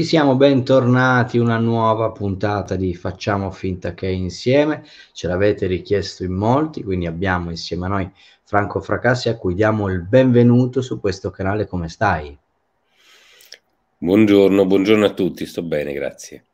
Ci siamo bentornati, una nuova puntata di Facciamo finta che insieme, ce l'avete richiesto in molti, quindi abbiamo insieme a noi Franco Fracassi a cui diamo il benvenuto su questo canale, come stai? Buongiorno, buongiorno a tutti, sto bene, grazie.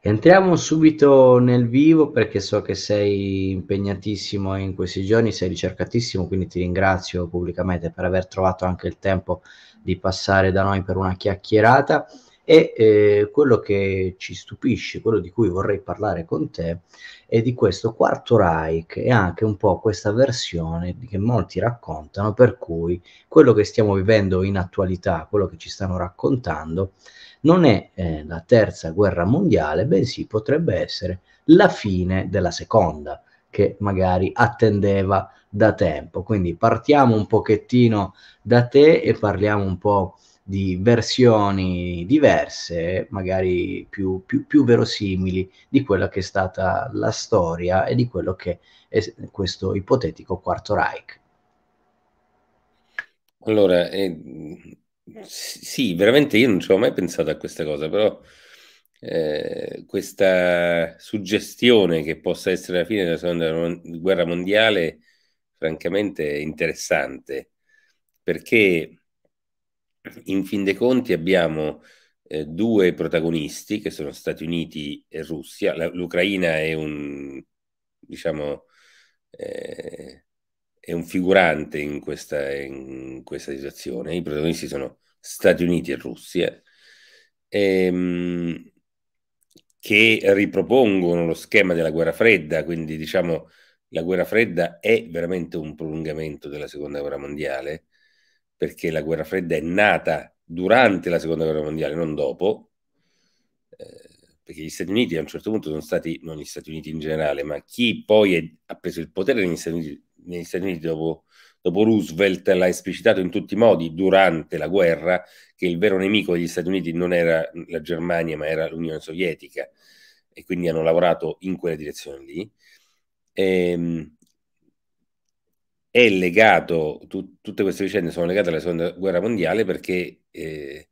Entriamo subito nel vivo perché so che sei impegnatissimo in questi giorni, sei ricercatissimo, quindi ti ringrazio pubblicamente per aver trovato anche il tempo di passare da noi per una chiacchierata. E eh, quello che ci stupisce, quello di cui vorrei parlare con te, è di questo quarto Reich e anche un po' questa versione che molti raccontano, per cui quello che stiamo vivendo in attualità, quello che ci stanno raccontando, non è eh, la terza guerra mondiale, bensì potrebbe essere la fine della seconda, che magari attendeva da tempo. Quindi partiamo un pochettino da te e parliamo un po' di versioni diverse, magari più, più, più, verosimili di quella che è stata la storia e di quello che è questo ipotetico Quarto Reich. Allora, eh, sì, veramente io non ci avevo mai pensato a questa cosa, però eh, questa suggestione che possa essere la fine della seconda guerra mondiale, francamente, è interessante perché in fin dei conti abbiamo eh, due protagonisti che sono Stati Uniti e Russia. La, L'Ucraina è un, diciamo, eh, è un figurante in questa, in questa, situazione. I protagonisti sono Stati Uniti e Russia, ehm, che ripropongono lo schema della guerra fredda, quindi diciamo la guerra fredda è veramente un prolungamento della seconda guerra mondiale perché la guerra fredda è nata durante la seconda guerra mondiale, non dopo, eh, perché gli Stati Uniti a un certo punto sono stati, non gli Stati Uniti in generale, ma chi poi è, ha preso il potere negli Stati Uniti, negli Stati Uniti dopo, dopo, Roosevelt l'ha esplicitato in tutti i modi durante la guerra che il vero nemico degli Stati Uniti non era la Germania, ma era l'Unione Sovietica e quindi hanno lavorato in quella direzione lì. E, ehm, è legato, tu, tutte queste vicende sono legate alla seconda guerra mondiale perché eh,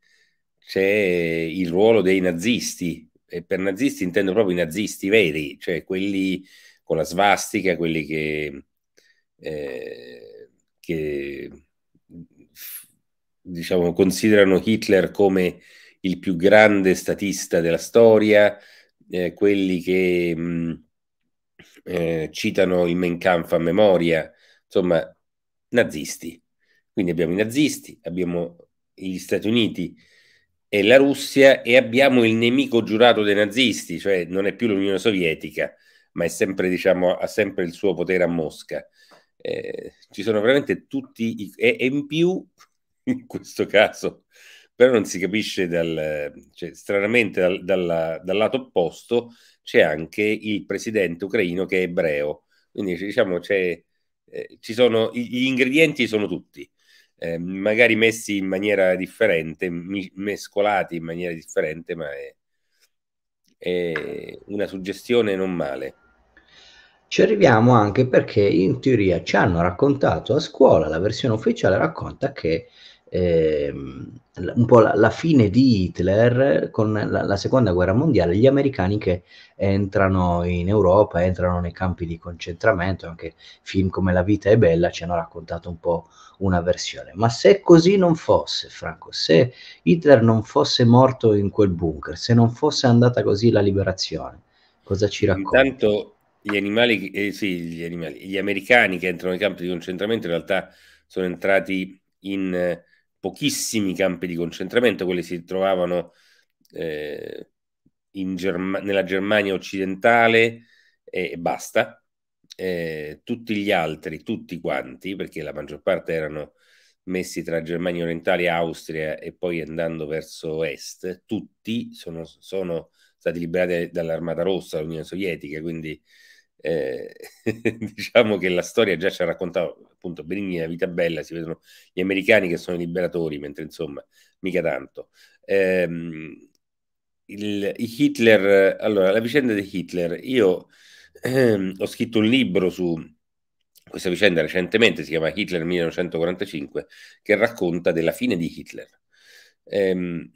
c'è il ruolo dei nazisti, e per nazisti intendo proprio i nazisti veri, cioè quelli con la svastica, quelli che, eh, che diciamo, considerano Hitler come il più grande statista della storia, eh, quelli che mh, mm, eh, citano il Mein Kampf a memoria, insomma, nazisti. Quindi abbiamo i nazisti, abbiamo gli Stati Uniti e la Russia e abbiamo il nemico giurato dei nazisti, cioè non è più l'Unione Sovietica, ma è sempre, diciamo, ha sempre il suo potere a Mosca. Eh, ci sono veramente tutti i, e, in più in questo caso però non si capisce dal, cioè, stranamente dal, dalla, dal, lato opposto c'è anche il presidente ucraino che è ebreo quindi diciamo c'è eh, ci sono, gli ingredienti sono tutti, eh, magari messi in maniera differente, mi, mescolati in maniera differente, ma è, è una suggestione non male. Ci arriviamo anche perché in teoria ci hanno raccontato a scuola, la versione ufficiale racconta che eh, un po' la, la, fine di Hitler con la, la, seconda guerra mondiale, gli americani che entrano in Europa, entrano nei campi di concentramento, anche film come La vita è bella ci hanno raccontato un po' una versione. Ma se così non fosse, Franco, se Hitler non fosse morto in quel bunker, se non fosse andata così la liberazione, cosa ci racconta? Intanto gli animali, eh, sì, gli animali, gli americani che entrano nei campi di concentramento in realtà sono entrati in eh, pochissimi campi di concentramento, quelli si trovavano eh, Germ- nella Germania occidentale e basta. Eh, tutti gli altri, tutti quanti, perché la maggior parte erano messi tra Germania orientale e Austria e poi andando verso est, tutti sono, sono stati liberati dall'Armata Rossa, dall'Unione Sovietica, quindi eh, diciamo che la storia già ci ha raccontato appunto Benigni la vita bella, si vedono gli americani che sono i liberatori, mentre insomma mica tanto. Eh, il, Hitler, allora la vicenda di Hitler, io ehm, ho scritto un libro su questa vicenda recentemente, si chiama Hitler 1945, che racconta della fine di Hitler. Eh,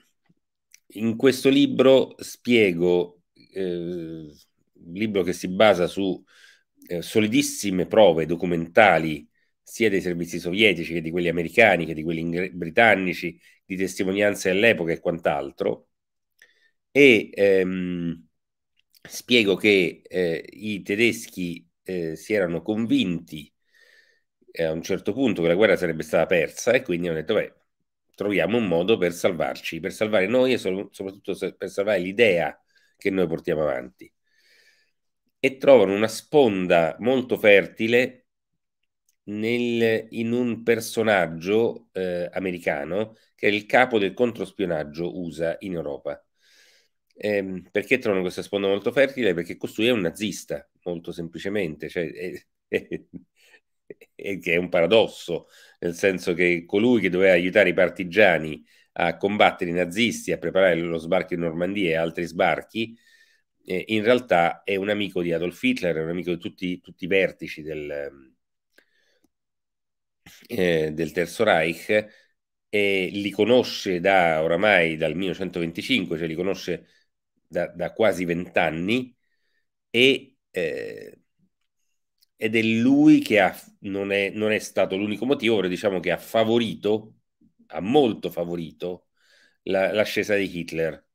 in questo libro spiego eh, un libro che si basa su eh, solidissime prove documentali sia dei servizi sovietici che di quelli americani, che di quelli britannici, di testimonianze dell'epoca e quant'altro. E ehm, spiego che eh, i tedeschi eh, si erano convinti eh, a un certo punto che la guerra sarebbe stata persa e quindi hanno detto, beh, troviamo un modo per salvarci, per salvare noi e so soprattutto per salvare l'idea che noi portiamo avanti e trovano una sponda molto fertile nel, in un personaggio eh, americano che è il capo del controspionaggio USA in Europa. Eh, perché trovano questa sponda molto fertile? Perché costui è un nazista, molto semplicemente, cioè, è, è, è, è un paradosso, nel senso che colui che doveva aiutare i partigiani a combattere i nazisti, a preparare lo sbarco in Normandia e altri sbarchi, eh, in realtà è un amico di Adolf Hitler, è un amico di tutti, tutti i vertici del, ehm, eh, del Terzo Reich e li conosce da oramai dal 1925, cioè li conosce da, da quasi vent'anni e eh, ed è lui che ha, non, è, non, è, stato l'unico motivo, però diciamo che ha favorito, ha molto favorito la, l'ascesa di Hitler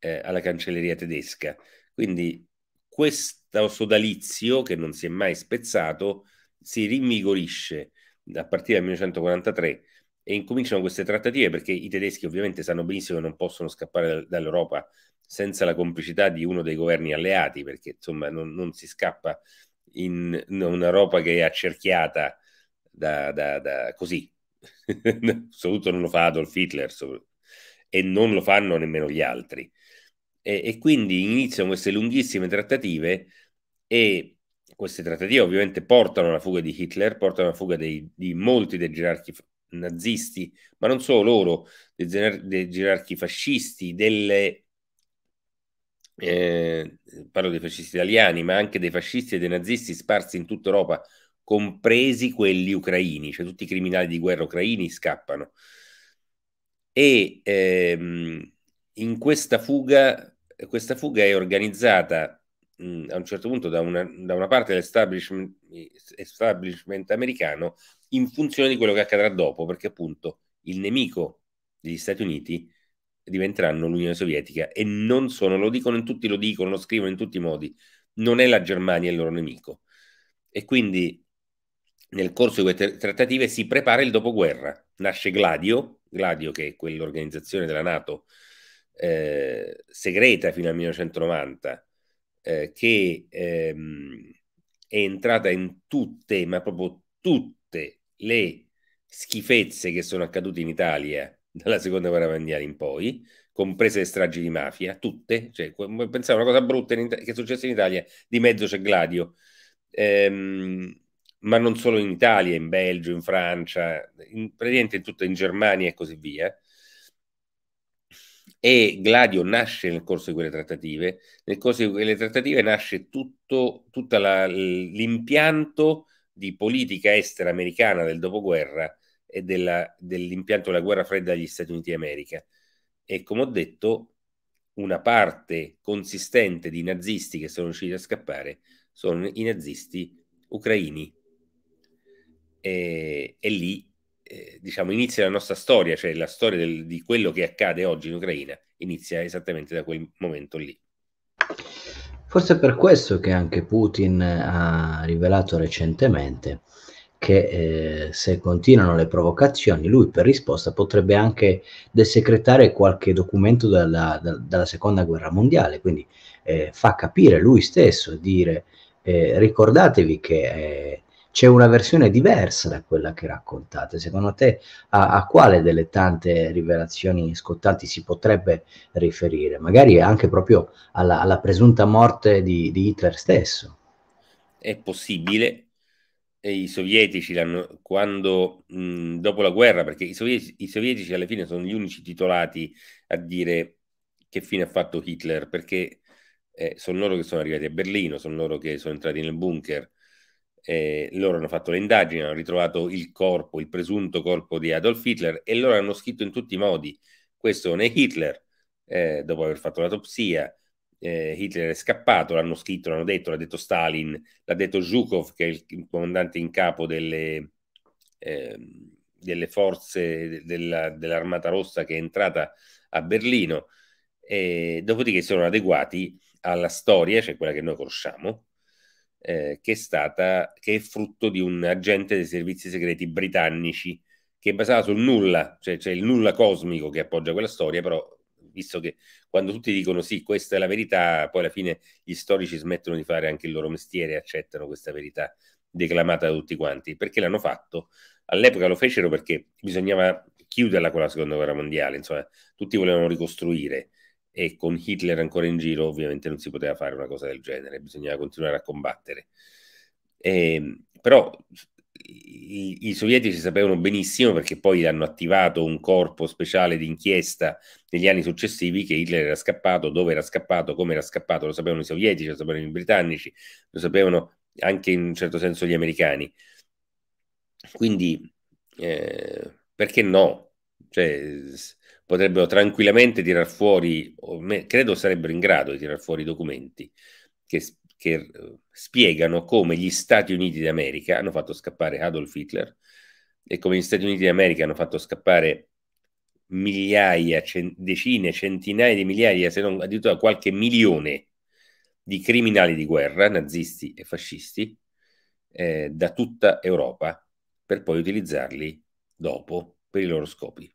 eh, alla cancelleria tedesca. Quindi questo sodalizio, che non si è mai spezzato, si rinvigorisce a partire dal 1943 e incominciano queste trattative perché i tedeschi ovviamente sanno benissimo che non possono scappare dall'Europa senza la complicità di uno dei governi alleati, perché insomma non, non si scappa in, un'Europa che è accerchiata da, da, da così. Assoluto non lo fa Adolf Hitler e non lo fanno nemmeno gli altri. E, e quindi iniziano queste lunghissime trattative e queste trattative ovviamente portano alla fuga di Hitler, portano alla fuga dei, di molti dei gerarchi nazisti, ma non solo loro, dei, dei gerarchi fascisti, delle, eh, parlo dei fascisti italiani, ma anche dei fascisti e dei nazisti sparsi in tutta Europa, compresi quelli ucraini, cioè tutti i criminali di guerra ucraini scappano. E ehm, in questa fuga questa fuga è organizzata mh, a un certo punto da una, da una parte dell'establishment americano in funzione di quello che accadrà dopo, perché appunto il nemico degli Stati Uniti diventeranno l'Unione Sovietica e non sono, lo dicono in tutti, lo dicono, lo scrivono in tutti i modi, non è la Germania il loro nemico. E quindi nel corso di queste trattative si prepara il dopoguerra, nasce Gladio, Gladio che è quell'organizzazione della Nato eh, segreta fino al 1990, eh, che ehm, è entrata in tutte, ma proprio tutte le schifezze che sono accadute in Italia dalla seconda guerra mondiale in poi, comprese le stragi di mafia, tutte, cioè, pensavo una cosa brutta che è successa in Italia, di mezzo c'è Gladio, ehm, ma non solo in Italia, in Belgio, in Francia, in, praticamente in tutto, in Germania e così via, e Gladio nasce nel corso di quelle trattative. Nel corso di quelle trattative nasce tutto, tutto l'impianto di politica estera americana del dopoguerra e dell'impianto della guerra fredda degli Stati Uniti d'America. E come ho detto, una parte consistente di nazisti che sono riusciti a scappare sono i nazisti ucraini. E, e lì eh, diciamo, inizia la nostra storia, cioè la storia del, di quello che accade oggi in Ucraina, inizia esattamente da quel momento lì. Forse è per questo che anche Putin ha rivelato recentemente che eh, se continuano le provocazioni, lui per risposta potrebbe anche desecretare qualche documento dalla, da, dalla seconda guerra mondiale, quindi eh, fa capire lui stesso, dire eh, ricordatevi che eh, c'è una versione diversa da quella che raccontate. Secondo te a, a quale delle tante rivelazioni scottanti si potrebbe riferire? Magari anche proprio alla, alla presunta morte di, di, Hitler stesso. È possibile. E I sovietici l'hanno, quando mh, dopo la guerra, perché i sovietici, i sovietici alla fine sono gli unici titolati a dire che fine ha fatto Hitler, perché eh, sono loro che sono arrivati a Berlino, sono loro che sono entrati nel bunker, eh, loro hanno fatto le indagini, hanno ritrovato il corpo, il presunto corpo di Adolf Hitler e loro hanno scritto in tutti i modi, questo non è Hitler, eh, dopo aver fatto l'autopsia, eh, Hitler è scappato, l'hanno scritto, l'hanno detto, l'ha detto Stalin, l'ha detto Zhukov, che è il comandante in capo delle, eh, delle forze della, dell'Armata Rossa che è entrata a Berlino, e dopodiché si sono adeguati alla storia, cioè quella che noi conosciamo, eh, che, è stata, che è frutto di un agente dei servizi segreti britannici che è basata sul nulla, cioè c'è cioè il nulla cosmico che appoggia quella storia, però visto che quando tutti dicono sì, questa è la verità, poi alla fine gli storici smettono di fare anche il loro mestiere e accettano questa verità declamata da tutti quanti, perché l'hanno fatto. All'epoca lo fecero perché bisognava chiuderla con la seconda guerra mondiale, insomma, tutti volevano ricostruire e con Hitler ancora in giro ovviamente non si poteva fare una cosa del genere, bisognava continuare a combattere. Eh, però i, i, sovietici sapevano benissimo perché poi hanno attivato un corpo speciale di inchiesta negli anni successivi che Hitler era scappato, dove era scappato, come era scappato, lo sapevano i sovietici, lo sapevano i britannici, lo sapevano anche in un certo senso gli americani. Quindi eh, perché no? Cioè, potrebbero tranquillamente tirar fuori, credo sarebbero in grado di tirar fuori documenti che, che eh, spiegano come gli Stati Uniti d'America hanno fatto scappare Adolf Hitler e come gli Stati Uniti d'America hanno fatto scappare migliaia, cent decine, centinaia di migliaia, se non addirittura qualche milione di criminali di guerra, nazisti e fascisti, eh, da tutta Europa, per poi utilizzarli dopo per i loro scopi.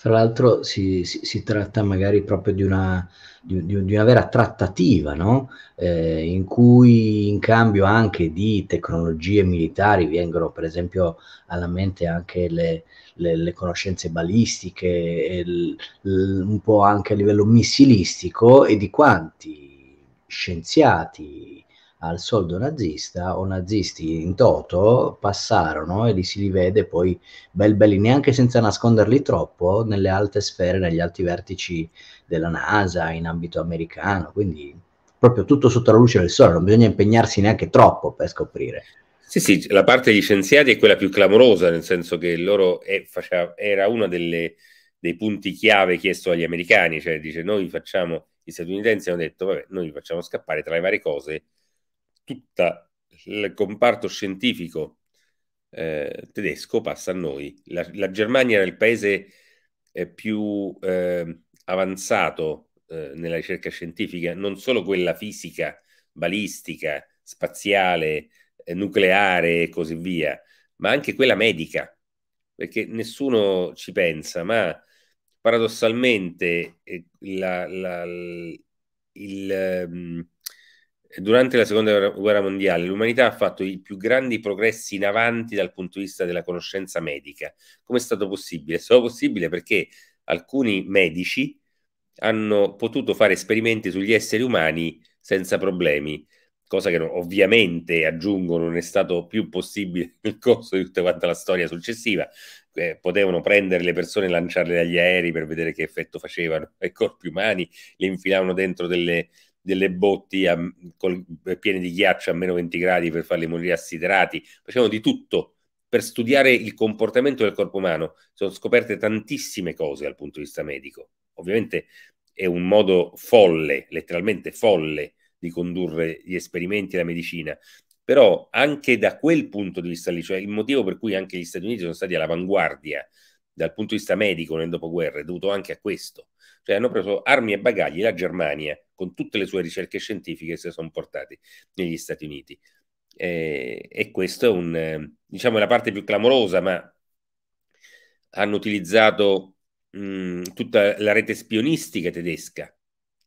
Fra l'altro si, si, si tratta magari proprio di una, di, di, una vera trattativa, no? eh, in cui in cambio anche di tecnologie militari vengono per esempio alla mente anche le, le, le conoscenze balistiche, l, l, un po' anche a livello missilistico e di quanti scienziati al soldo nazista o nazisti in toto passarono e li si rivede poi bel belli, neanche senza nasconderli troppo, nelle alte sfere, negli alti vertici della NASA, in ambito americano, quindi proprio tutto sotto la luce del sole, non bisogna impegnarsi neanche troppo per scoprire. Sì, sì, la parte degli scienziati è quella più clamorosa, nel senso che loro è, faceva, era uno delle, dei punti chiave chiesto agli americani, cioè dice noi facciamo, gli statunitensi hanno detto, vabbè, noi li facciamo scappare tra le varie cose tutto il comparto scientifico eh, tedesco passa a noi. La, la Germania era il paese eh, più ehm, eh, avanzato nella ricerca scientifica, non solo quella fisica, balistica, spaziale, eh, nucleare e così via, ma anche quella medica, perché nessuno ci pensa, ma paradossalmente eh, la, la, il, ehm, durante la seconda guerra mondiale l'umanità ha fatto i più grandi progressi in avanti dal punto di vista della conoscenza medica. Come è stato possibile? È stato possibile perché alcuni medici hanno potuto fare esperimenti sugli esseri umani senza problemi, cosa che ovviamente aggiungo non è stato più possibile nel corso di tutta quanta la storia successiva. Eh, potevano prendere le persone e lanciarle dagli aerei per vedere che effetto facevano ai corpi umani, le infilavano dentro delle, delle botti a, col, piene di ghiaccio a meno 20 gradi per farli morire assiderati, facevano di tutto per studiare il comportamento del corpo umano. Sono scoperte tantissime cose dal punto di vista medico. Ovviamente è un modo folle, letteralmente folle, di condurre gli esperimenti e la medicina, però anche da quel punto di vista lì, cioè il motivo per cui anche gli Stati Uniti sono stati all'avanguardia dal punto di vista medico nel dopoguerra è dovuto anche a questo. Cioè hanno preso armi e bagagli la Germania, con tutte le sue ricerche scientifiche, si sono portati negli Stati Uniti. Eh, e questo è un, diciamo, la parte più clamorosa, ma hanno utilizzato mh, tutta la rete spionistica tedesca,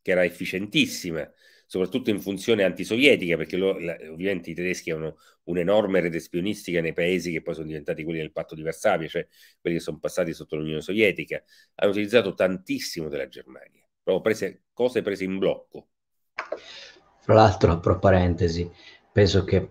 che era efficientissima, soprattutto in funzione antisovietica, perché lo, la, ovviamente i tedeschi hanno un'enorme rete spionistica nei paesi che poi sono diventati quelli del patto di Varsavia, cioè quelli che sono passati sotto l'Unione Sovietica, hanno utilizzato tantissimo della Germania, proprio prese, cose prese in blocco. Fra l'altro, apro parentesi, penso che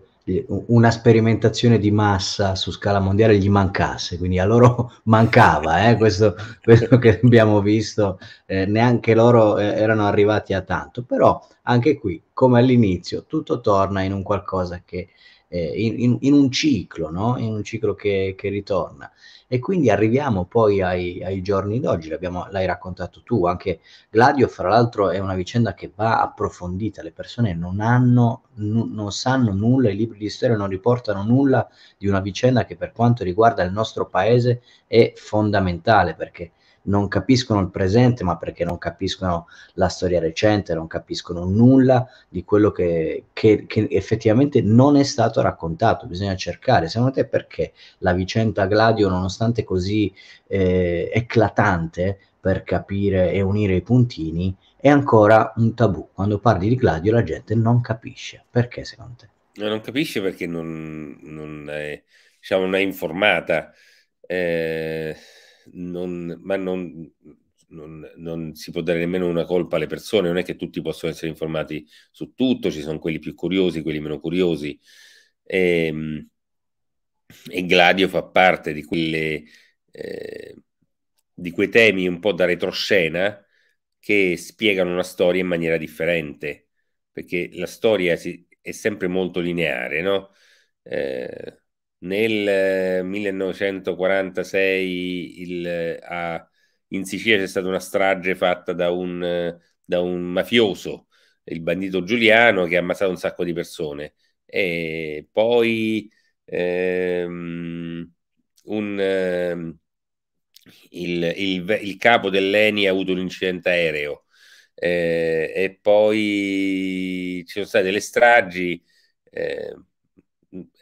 una sperimentazione di massa su scala mondiale gli mancasse, quindi a loro mancava eh, questo, questo, che abbiamo visto, eh, neanche loro eh, erano arrivati a tanto, però anche qui, come all'inizio, tutto torna in un qualcosa che eh, in, in, un ciclo, no? in un ciclo che, che, ritorna. E quindi arriviamo poi ai, ai giorni d'oggi, l'hai raccontato tu, anche Gladio, fra l'altro è una vicenda che va approfondita, le persone non, hanno, non sanno nulla, i libri di storia non riportano nulla di una vicenda che per quanto riguarda il nostro paese è fondamentale perché non capiscono il presente, ma perché non capiscono la storia recente, non capiscono nulla di quello che, che, che effettivamente non è stato raccontato. Bisogna cercare, secondo te, perché la vicenda Gladio, nonostante così eh, eclatante per capire e unire i puntini, è ancora un tabù. Quando parli di Gladio la gente non capisce. Perché secondo te? No, non capisce perché non, non, è, diciamo, non è informata. Eh, non, ma non, non, non, si può dare nemmeno una colpa alle persone, non è che tutti possono essere informati su tutto, ci sono quelli più curiosi, quelli meno curiosi. E, ehm, e Gladio fa parte di, quelle, eh, di quei temi un po' da retroscena che spiegano una storia in maniera differente, perché la storia si, è sempre molto lineare, no? Eh, nel 1946 eh, il, eh, a, in Sicilia c'è stata una strage fatta da un, eh, da un mafioso, il bandito Giuliano, che ha ammazzato un sacco di persone. E poi ehm, un, ehm, il, il, il, capo dell'ENI ha avuto un incidente aereo. Eh, e poi ci sono state le stragi. Eh,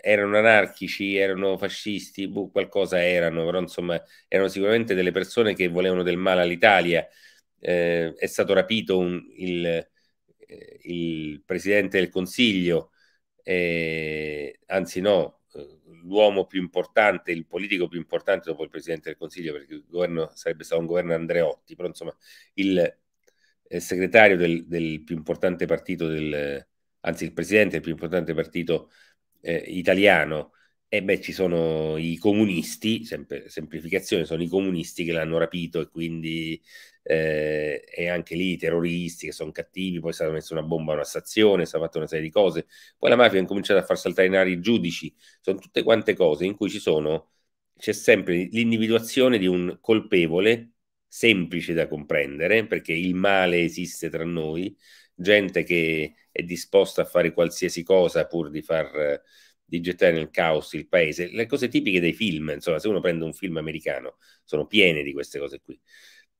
erano anarchici, erano fascisti, boh, qualcosa erano, però insomma erano sicuramente delle persone che volevano del male all'Italia. Eh, è stato rapito un, il, eh, il, presidente del Consiglio, eh, anzi no, eh, l'uomo più importante, il politico più importante dopo il presidente del Consiglio, perché il governo sarebbe stato un governo Andreotti, però insomma il eh, segretario del, del più importante partito del, eh, anzi il presidente del più importante partito eh, italiano, e beh, ci sono i comunisti, sempre, semplificazione, sono i comunisti che l'hanno rapito e quindi eh, e anche lì i terroristi che sono cattivi, poi è stata messa una bomba a una stazione, si è fatta una serie di cose, poi la mafia ha cominciato a far saltare in aria i giudici, sono tutte quante cose in cui ci sono, c'è sempre l'individuazione di un colpevole semplice da comprendere, perché il male esiste tra noi, gente che è disposta a fare qualsiasi cosa pur di far di gettare nel caos il paese, le cose tipiche dei film, insomma, se uno prende un film americano, sono piene di queste cose qui.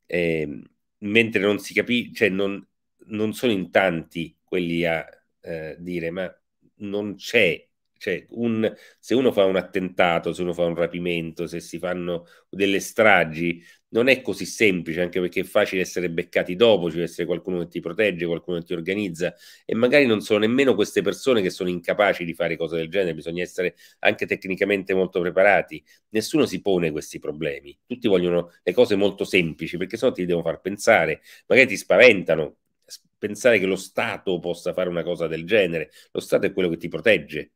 Eh, mentre non si capisce, cioè non, non, sono in tanti quelli a eh, dire, ma non c'è, cioè un, se uno fa un attentato, se uno fa un rapimento, se si fanno delle stragi, non è così semplice, anche perché è facile essere beccati dopo, ci deve essere qualcuno che ti protegge, qualcuno che ti organizza e magari non sono nemmeno queste persone che sono incapaci di fare cose del genere, bisogna essere anche tecnicamente molto preparati. Nessuno si pone questi problemi, tutti vogliono le cose molto semplici perché sennò ti devono far pensare, magari ti spaventano, pensare che lo Stato possa fare una cosa del genere, lo Stato è quello che ti protegge,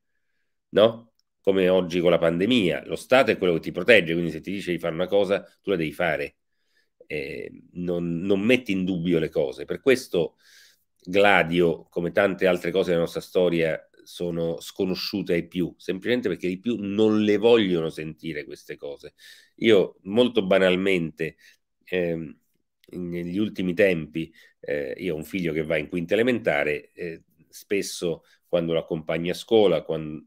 no? come oggi con la pandemia. Lo Stato è quello che ti protegge, quindi se ti dice di fare una cosa, tu la devi fare. Eh, non, non, metti in dubbio le cose. Per questo Gladio, come tante altre cose della nostra storia, sono sconosciute ai più, semplicemente perché i più non le vogliono sentire queste cose. Io molto banalmente, eh, negli ultimi tempi, eh, io ho un figlio che va in quinta elementare, eh, spesso quando lo accompagno a scuola, quando,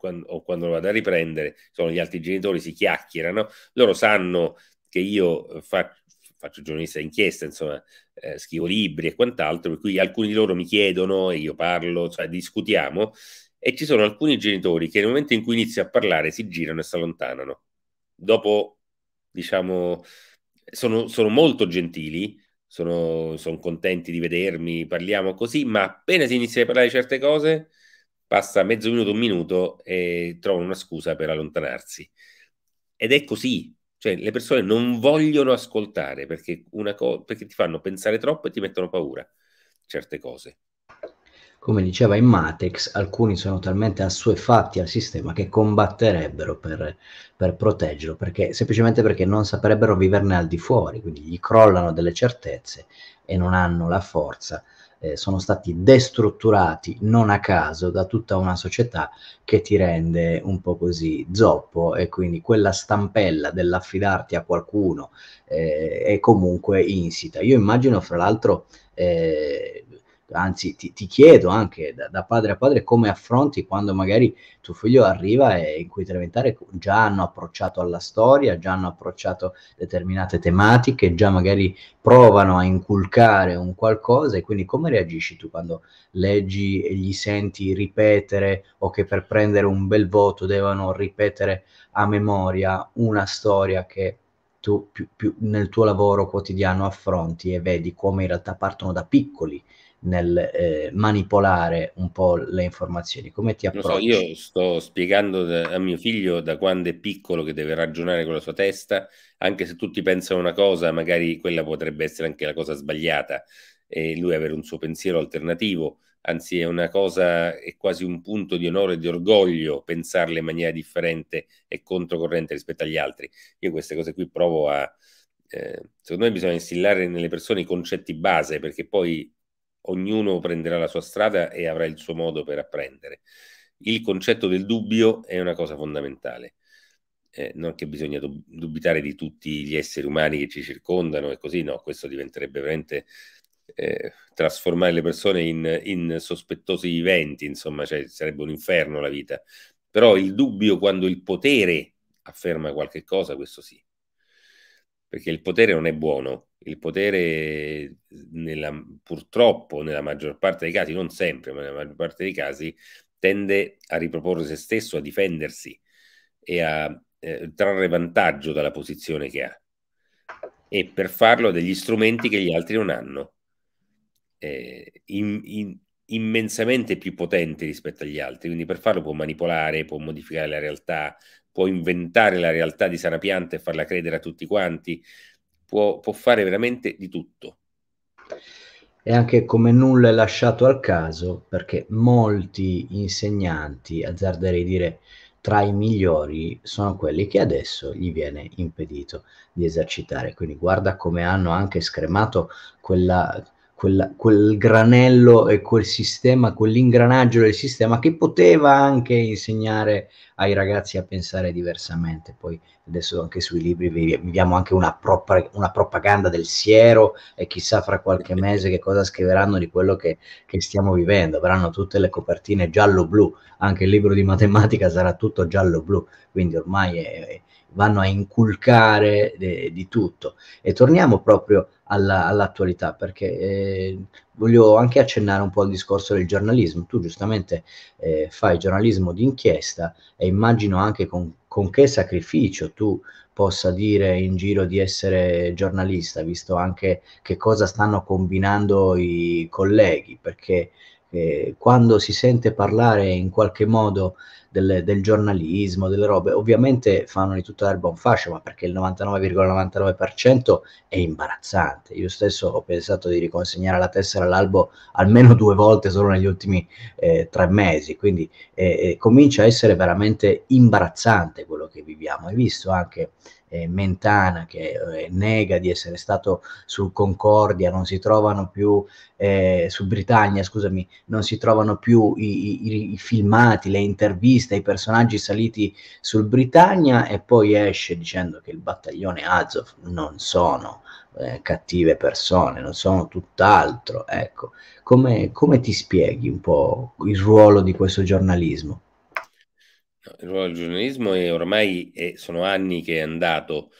quando, o quando lo vado a riprendere, sono gli altri genitori, si chiacchierano, loro sanno che io eh, fa, faccio giornalista inchiesta, insomma, eh, scrivo libri e quant'altro, per cui alcuni di loro mi chiedono e io parlo, cioè discutiamo, e ci sono alcuni genitori che nel momento in cui inizio a parlare si girano e si allontanano. Dopo, diciamo, sono, sono molto gentili, sono, sono, contenti di vedermi, parliamo così, ma appena si inizia a parlare di certe cose, passa mezzo minuto, un minuto e trovano una scusa per allontanarsi. Ed è così, cioè le persone non vogliono ascoltare perché, co- perché ti fanno pensare troppo e ti mettono paura certe cose. Come diceva in Matex, alcuni sono talmente assuefatti al sistema che combatterebbero per, per proteggerlo, perché, semplicemente perché non saprebbero viverne al di fuori, quindi gli crollano delle certezze e non hanno la forza eh, sono stati destrutturati non a caso da tutta una società che ti rende un po' così zoppo e quindi quella stampella dell'affidarti a qualcuno eh, è comunque insita. Io immagino fra l'altro eh, anzi ti, ti chiedo anche da, da, padre a padre come affronti quando magari tuo figlio arriva e in cui Treventare già hanno approcciato alla storia, già hanno approcciato determinate tematiche, già magari provano a inculcare un qualcosa e quindi come reagisci tu quando leggi e gli senti ripetere o che per prendere un bel voto devono ripetere a memoria una storia che tu più, più nel tuo lavoro quotidiano affronti e vedi come in realtà partono da piccoli nel eh, manipolare un po' le informazioni. Come ti approcci? So, io sto spiegando da, a mio figlio da quando è piccolo che deve ragionare con la sua testa, anche se tutti pensano una cosa, magari quella potrebbe essere anche la cosa sbagliata e lui avere un suo pensiero alternativo, anzi è una cosa, è quasi un punto di onore e di orgoglio pensarle in maniera differente e controcorrente rispetto agli altri. Io queste cose qui provo a... Eh, secondo me bisogna instillare nelle persone i concetti base perché poi ognuno prenderà la sua strada e avrà il suo modo per apprendere. Il concetto del dubbio è una cosa fondamentale. Eh, non che bisogna dubitare di tutti gli esseri umani che ci circondano e così, no, questo diventerebbe veramente eh, trasformare le persone in, in sospettosi viventi, insomma, cioè, sarebbe un inferno la vita. Però il dubbio quando il potere afferma qualche cosa, questo sì perché il potere non è buono, il potere nella, purtroppo nella maggior parte dei casi, non sempre, ma nella maggior parte dei casi, tende a riproporre se stesso, a difendersi e a eh, trarre vantaggio dalla posizione che ha e per farlo ha degli strumenti che gli altri non hanno, eh, in, in, immensamente più potenti rispetto agli altri, quindi per farlo può manipolare, può modificare la realtà, può inventare la realtà di Sara Pianta e farla credere a tutti quanti, può, può fare veramente di tutto. E anche come nulla è lasciato al caso, perché molti insegnanti, azzarderei dire tra i migliori, sono quelli che adesso gli viene impedito di esercitare. Quindi guarda come hanno anche scremato quella quella, quel granello e quel sistema, quell'ingranaggio del sistema che poteva anche insegnare ai ragazzi a pensare diversamente. Poi adesso anche sui libri viviamo anche una, propria, una propaganda del siero e chissà fra qualche mese che cosa scriveranno di quello che, che stiamo vivendo. Avranno tutte le copertine giallo-blu, anche il libro di matematica sarà tutto giallo-blu, quindi ormai è, vanno a inculcare de, eh, di tutto. E torniamo proprio alla, all'attualità, perché eh, voglio anche accennare un po' al discorso del giornalismo. Tu giustamente eh, fai giornalismo d'inchiesta e immagino anche con, con che sacrificio tu possa dire in giro di essere giornalista, visto anche che cosa stanno combinando i colleghi, perché eh, quando si sente parlare in qualche modo del, del giornalismo, delle robe, ovviamente fanno di tutta l'erba un fascio, ma perché il 99,99% è imbarazzante. Io stesso ho pensato di riconsegnare la tessera all'albo almeno due volte solo negli ultimi eh, tre mesi, quindi eh, eh, comincia a essere veramente imbarazzante quello che viviamo. Hai visto anche eh, Mentana che eh, nega di essere stato su Concordia, non si trovano più eh, su Britannia, scusami, non si trovano più i, i, i filmati, le interviste intervista ai personaggi saliti sul Britannia e poi esce dicendo che il battaglione Azov non sono eh, cattive persone, non sono tutt'altro. Ecco, come, come ti spieghi un po' il ruolo di questo giornalismo? Il ruolo del giornalismo è ormai è, sono anni che è andato,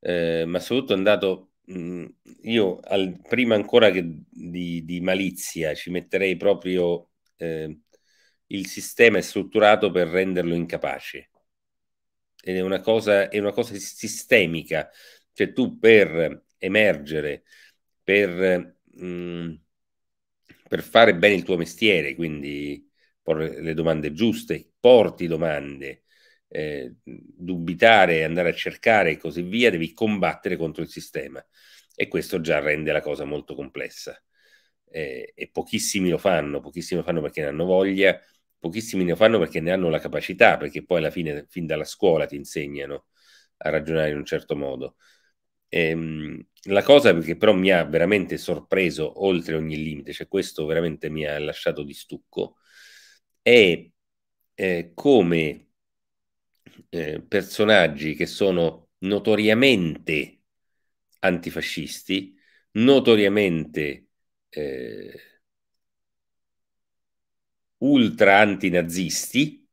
eh, ma soprattutto è andato io al, prima ancora che di, di, malizia ci metterei proprio eh, il sistema è strutturato per renderlo incapace. Ed è una cosa, è una cosa sistemica. Cioè tu per emergere, per, mh, mm, per fare bene il tuo mestiere, quindi porre le domande giuste, porti domande, eh, dubitare, andare a cercare e così via, devi combattere contro il sistema. E questo già rende la cosa molto complessa. Eh, e pochissimi lo fanno, pochissimi lo fanno perché ne hanno voglia pochissimi ne fanno perché ne hanno la capacità, perché poi alla fine, fin dalla scuola ti insegnano a ragionare in un certo modo. Ehm, la cosa che però mi ha veramente sorpreso oltre ogni limite, cioè questo veramente mi ha lasciato di stucco, è eh, come eh, personaggi che sono notoriamente antifascisti, notoriamente eh, ultra antinazisti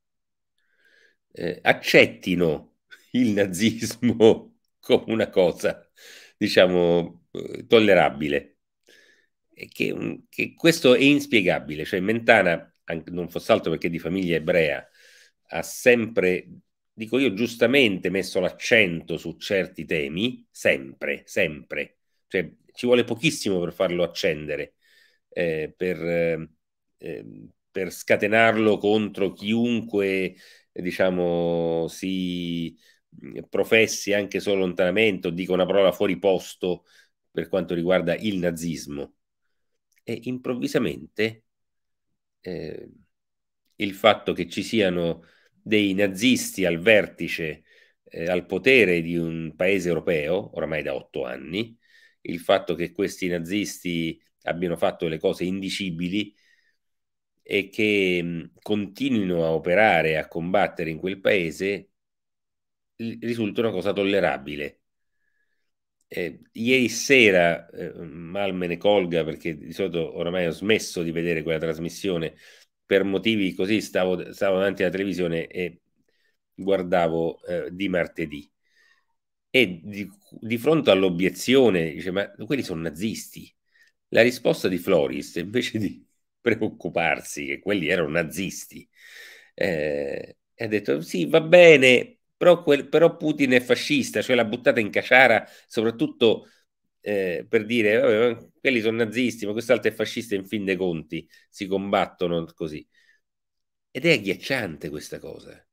eh, accettino il nazismo come una cosa, diciamo, eh, tollerabile. Che, che questo è inspiegabile, cioè Mentana, non fosse altro perché di famiglia ebrea, ha sempre, dico io, giustamente messo l'accento su certi temi, sempre, sempre, cioè ci vuole pochissimo per farlo accendere, eh, per, eh, ehm, per scatenarlo contro chiunque diciamo, si mm, professi anche solo lontanamente o dica una parola fuori posto per quanto riguarda il nazismo. E improvvisamente eh, il fatto che ci siano dei nazisti al vertice, eh, al potere di un paese europeo, oramai da otto anni, il fatto che questi nazisti abbiano fatto le cose indicibili e che mhmm, continuino a operare, a combattere in quel paese, risulta una cosa tollerabile. Eh, ieri sera, eh, mal me ne colga perché di solito oramai ho smesso di vedere quella trasmissione per motivi così, stavo, stavo davanti alla televisione e guardavo eh, di martedì. E di, di fronte all'obiezione, dice, ma quelli sono nazisti. La risposta di Floris, invece di, preoccuparsi che quelli erano nazisti. Eh, e ha detto sì, va bene, però, quel, però Putin è fascista, cioè l'ha buttata in caciara soprattutto eh, per dire vabbè, quelli sono nazisti, ma quest'altro è fascista in fin dei conti, si combattono così. Ed è agghiacciante questa cosa.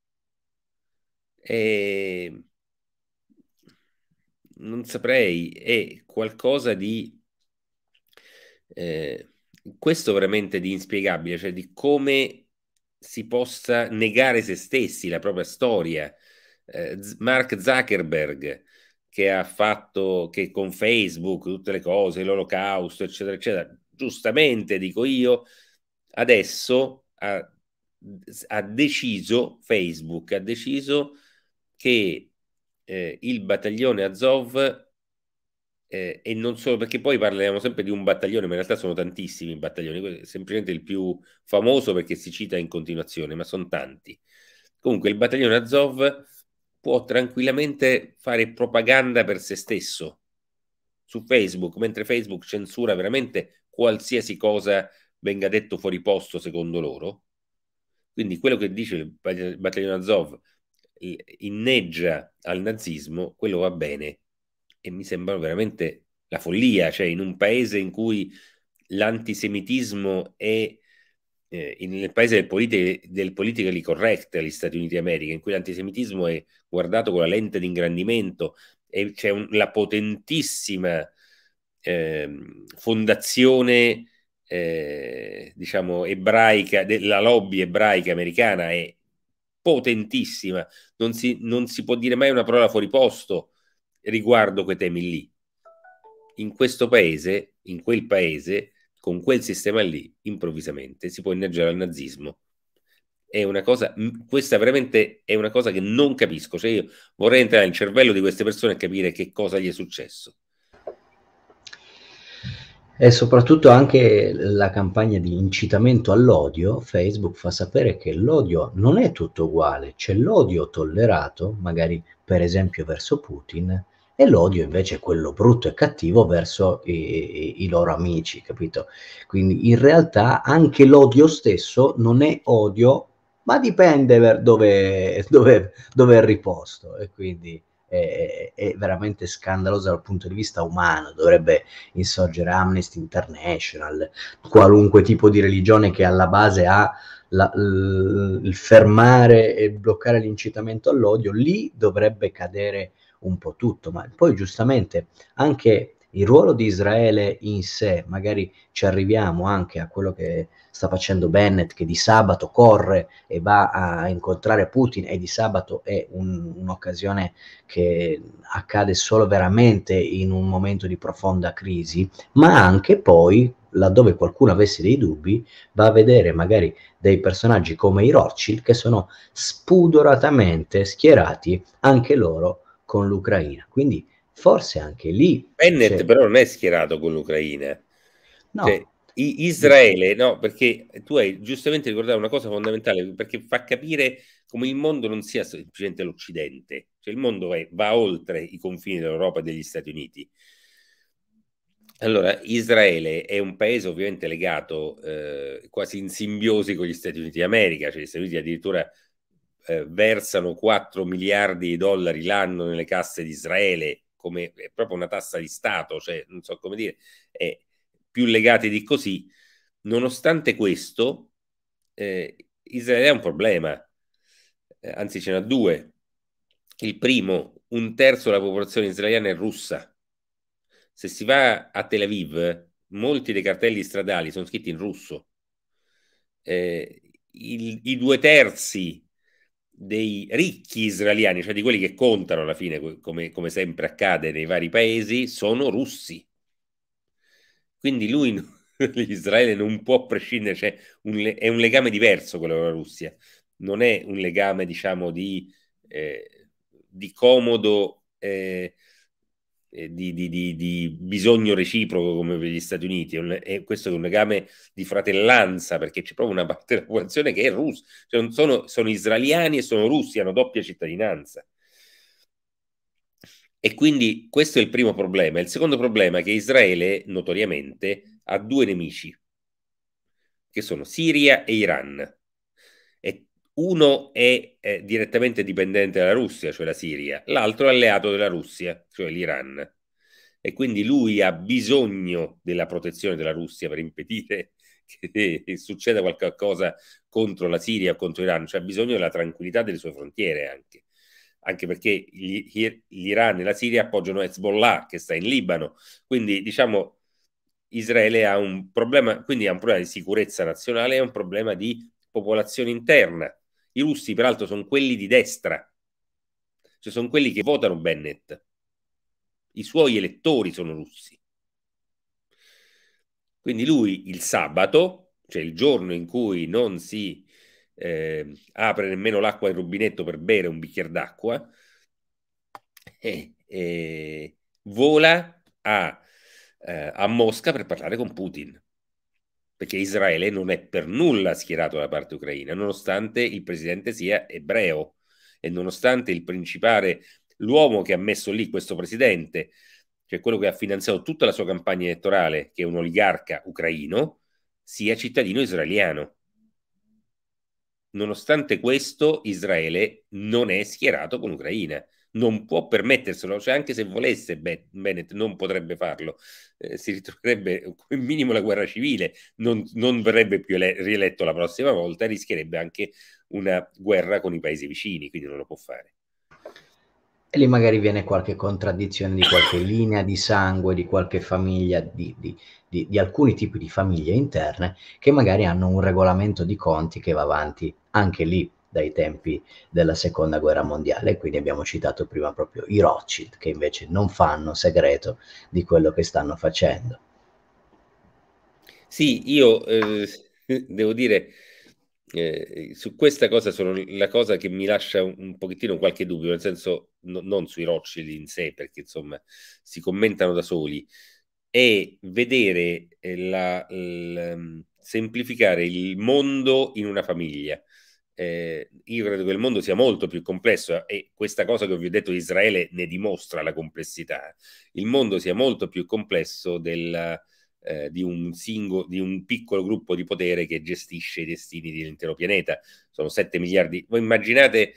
E... Non saprei, è qualcosa di... Eh, questo veramente di inspiegabile, cioè di come si possa negare se stessi, la propria storia. Eh, Mark Zuckerberg che ha fatto che con Facebook tutte le cose, l'olocausto, eccetera, eccetera, giustamente dico io, adesso ha, ha deciso, Facebook ha deciso che eh, il battaglione Azov eh, e non solo perché poi parliamo sempre di un battaglione, ma in realtà sono tantissimi i battaglioni, semplicemente il più famoso perché si cita in continuazione, ma sono tanti. Comunque il battaglione Azov può tranquillamente fare propaganda per se stesso su Facebook, mentre Facebook censura veramente qualsiasi cosa venga detto fuori posto secondo loro. Quindi quello che dice il battaglione Azov inneggia al nazismo, quello va bene e mi sembra veramente la follia, cioè in un paese in cui l'antisemitismo è eh, nel paese del, politi- del politically correct agli Stati Uniti d'America, in cui l'antisemitismo è guardato con la lente d'ingrandimento e c'è un, la potentissima eh, fondazione eh, diciamo ebraica, de- la lobby ebraica americana è potentissima, non si, non si può dire mai una parola fuori posto riguardo quei temi lì. In questo paese, in quel paese, con quel sistema lì, improvvisamente si può inneggiare al nazismo. È una cosa, questa veramente è una cosa che non capisco. Cioè, io vorrei entrare nel cervello di queste persone e capire che cosa gli è successo. E soprattutto anche la campagna di incitamento all'odio, Facebook fa sapere che l'odio non è tutto uguale, c'è l'odio tollerato, magari per esempio verso Putin, e l'odio invece è quello brutto e cattivo verso i, i, loro amici, capito? Quindi in realtà anche l'odio stesso non è odio, ma dipende per dove, dove, dove è riposto e quindi è, è veramente scandaloso dal punto di vista umano, dovrebbe insorgere Amnesty International, qualunque tipo di religione che alla base ha la, l, il fermare e bloccare l'incitamento all'odio, lì dovrebbe cadere un po' tutto, ma poi giustamente anche il ruolo di Israele in sé, magari ci arriviamo anche a quello che sta facendo Bennett, che di sabato corre e va a incontrare Putin e di sabato è un, un'occasione che accade solo veramente in un momento di profonda crisi, ma anche poi laddove qualcuno avesse dei dubbi, va a vedere magari dei personaggi come i Rothschild che sono spudoratamente schierati anche loro con l'Ucraina. Quindi forse anche lì... Bennett cioè... però non è schierato con l'Ucraina. No. Cioè, Israele, no, perché tu hai giustamente ricordato una cosa fondamentale, perché fa capire come il mondo non sia semplicemente l'Occidente, cioè il mondo è, va oltre i confini dell'Europa e degli Stati Uniti. Allora, Israele è un paese ovviamente legato eh, quasi in simbiosi con gli Stati Uniti d'America, cioè gli Stati Uniti addirittura eh, versano 4 miliardi di dollari l'anno nelle casse di Israele, come è proprio una tassa di Stato, cioè non so come dire, è più legati di così. Nonostante questo, eh, Israele ha un problema, eh, anzi ce n'ha due. Il primo, un terzo della popolazione israeliana è russa. Se si va a Tel Aviv, molti dei cartelli stradali sono scritti in russo. Eh, il, I due terzi dei ricchi israeliani, cioè di quelli che contano alla fine, come, come sempre accade nei vari paesi, sono russi. Quindi lui, l'Israele non può prescindere, cioè un, è un legame diverso quello con la Russia, non è un legame, diciamo, di, eh, di comodo eh, eh, di, di, di, di, bisogno reciproco come per gli Stati Uniti, è, un, è questo è un legame di fratellanza perché c'è proprio una parte della popolazione che è russa, cioè sono, sono, israeliani e sono russi, hanno doppia cittadinanza. E quindi questo è il primo problema. Il secondo problema è che Israele, notoriamente, ha due nemici, che sono Siria e Iran. E uno è eh, direttamente dipendente dalla Russia, cioè la Siria, l'altro è alleato della Russia, cioè l'Iran. E quindi lui ha bisogno della protezione della Russia per impedire che succeda qualcosa contro la Siria o contro l'Iran, cioè ha bisogno della tranquillità delle sue frontiere anche, anche perché gli, l'Iran e la Siria appoggiano Hezbollah che sta in Libano, quindi diciamo Israele ha un problema, quindi ha un problema di sicurezza nazionale e un problema di popolazione interna i russi, peraltro, sono quelli di destra, cioè sono quelli che votano Bennett. I suoi elettori sono russi. Quindi lui il sabato, cioè il giorno in cui non si eh, apre nemmeno l'acqua del rubinetto per bere un bicchiere d'acqua, eh, eh, vola a, eh, a Mosca per parlare con Putin perché Israele non è per nulla schierato dalla parte ucraina, nonostante il presidente sia ebreo e nonostante il principale, l'uomo che ha messo lì questo presidente, cioè quello che ha finanziato tutta la sua campagna elettorale, che è un oligarca ucraino, sia cittadino israeliano. Nonostante questo, Israele non è schierato con l'Ucraina, Non può permetterselo, cioè anche se volesse Bennett non potrebbe farlo, eh, si ritroverebbe come minimo la guerra civile, non, non verrebbe più ele- rieletto la prossima volta rischierebbe anche una guerra con i paesi vicini, quindi non lo può fare. E lì magari viene qualche contraddizione di qualche linea di sangue, di qualche famiglia, di, di, di, di, alcuni tipi di famiglie interne che magari hanno un regolamento di conti che va avanti anche lì dai tempi della seconda guerra mondiale, quindi abbiamo citato prima proprio i Rothschild che invece non fanno segreto di quello che stanno facendo. Sì, io eh, devo dire, eh, su questa cosa sono la cosa che mi lascia un, pochettino qualche dubbio, nel senso no, non sui Rothschild in sé, perché insomma si commentano da soli, è vedere eh, la, la, ehm, semplificare il mondo in una famiglia eh, io credo che il mondo sia molto più complesso eh, e questa cosa che vi ho detto di Israele ne dimostra la complessità. Il mondo sia molto più complesso del, eh, di, un singolo, di un piccolo gruppo di potere che gestisce i destini dell'intero pianeta. Sono 7 miliardi. Voi immaginate,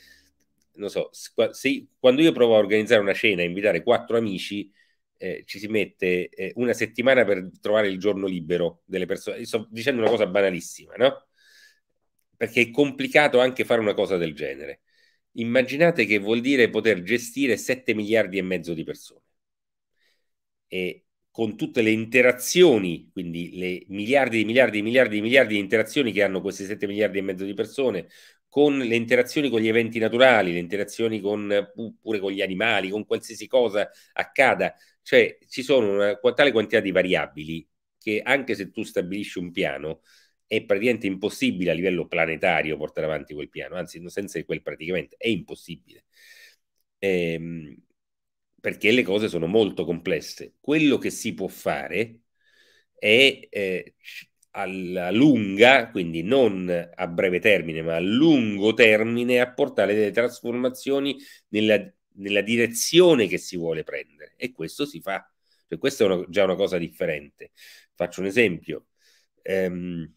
non so, se, quando io provo a organizzare una cena e invitare quattro amici, eh, ci si mette eh, una settimana per trovare il giorno libero delle persone. Io sto dicendo una cosa banalissima, no? perché è complicato anche fare una cosa del genere. Immaginate che vuol dire poter gestire 7 miliardi e mezzo di persone e con tutte le interazioni, quindi le miliardi e miliardi e miliardi e miliardi di interazioni che hanno questi 7 miliardi e mezzo di persone, con le interazioni con gli eventi naturali, le interazioni con, uh, pure con gli animali, con qualsiasi cosa accada, cioè ci sono una tale quantità di variabili che anche se tu stabilisci un piano, è praticamente impossibile a livello planetario portare avanti quel piano, anzi senza di quel praticamente è impossibile, ehm, perché le cose sono molto complesse. Quello che si può fare è eh, alla lunga, quindi non a breve termine, ma a lungo termine, apportare delle trasformazioni nella, nella direzione che si vuole prendere. E questo si fa. Cioè, questa è una, già una cosa differente. Faccio un esempio. Eh,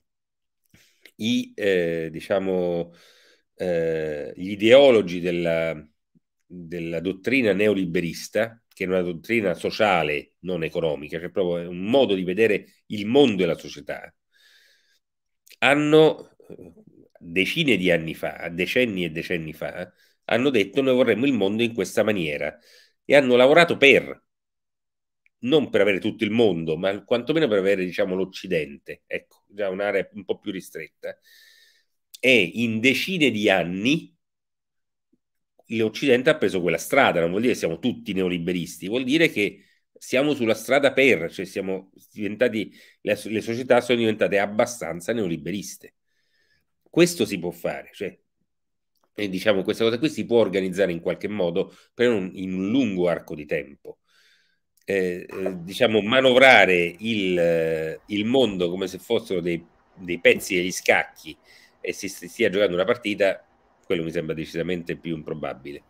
i, eh, diciamo, eh, gli ideologi della, della, dottrina neoliberista, che è una dottrina sociale, non economica, cioè proprio un modo di vedere il mondo e la società, hanno decine di anni fa, decenni e decenni fa, hanno detto noi vorremmo il mondo in questa maniera e hanno lavorato per non per avere tutto il mondo, ma quantomeno per avere diciamo, l'Occidente, ecco, già un'area un po' più ristretta. E in decine di anni l'Occidente ha preso quella strada, non vuol dire che siamo tutti neoliberisti, vuol dire che siamo sulla strada per, cioè siamo diventati, le, le società sono diventate abbastanza neoliberiste. Questo si può fare, cioè, diciamo questa cosa qui si può organizzare in qualche modo per in un lungo arco di tempo eh, eh, diciamo, manovrare il, eh, il, mondo come se fossero dei, dei pezzi degli scacchi e si stia giocando una partita, quello mi sembra decisamente più improbabile.